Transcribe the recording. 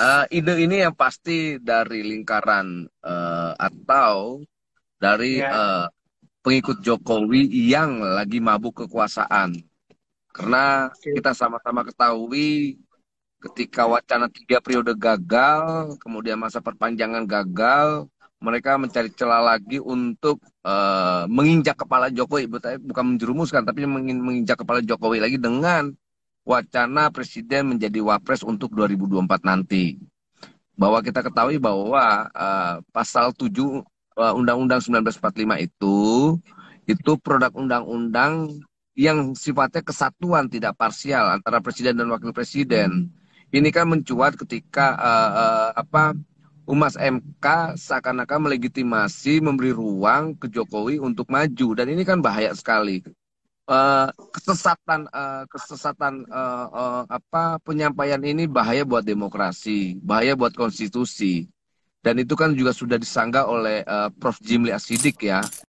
uh, ide ini yang pasti dari lingkaran uh, atau dari yeah. Ya. uh, pengikut Jokowi yang lagi mabuk kekuasaan. Karena kita sama-sama ketahui ketika wacana tiga periode gagal, kemudian masa perpanjangan gagal, mereka mencari celah lagi untuk uh, menginjak kepala Jokowi, bukan menjerumuskan, tapi menginjak kepala Jokowi lagi dengan wacana presiden menjadi wapres untuk 2024 nanti. Bahwa kita ketahui bahwa uh, pasal 7 undang eh, Undang-Undang 1945 itu itu produk undang-undang yang sifatnya kesatuan tidak parsial antara presiden dan wakil presiden. Ini kan mencuat ketika uh, uh, apa Umas MK seakan-akan melegitimasi memberi ruang ke Jokowi untuk maju dan ini kan bahaya sekali uh, kesesatan uh, kesesatan uh, uh, apa penyampaian ini bahaya buat demokrasi, bahaya buat konstitusi. Dan itu kan juga sudah disanggah oleh uh, Prof Jimli Asidik ya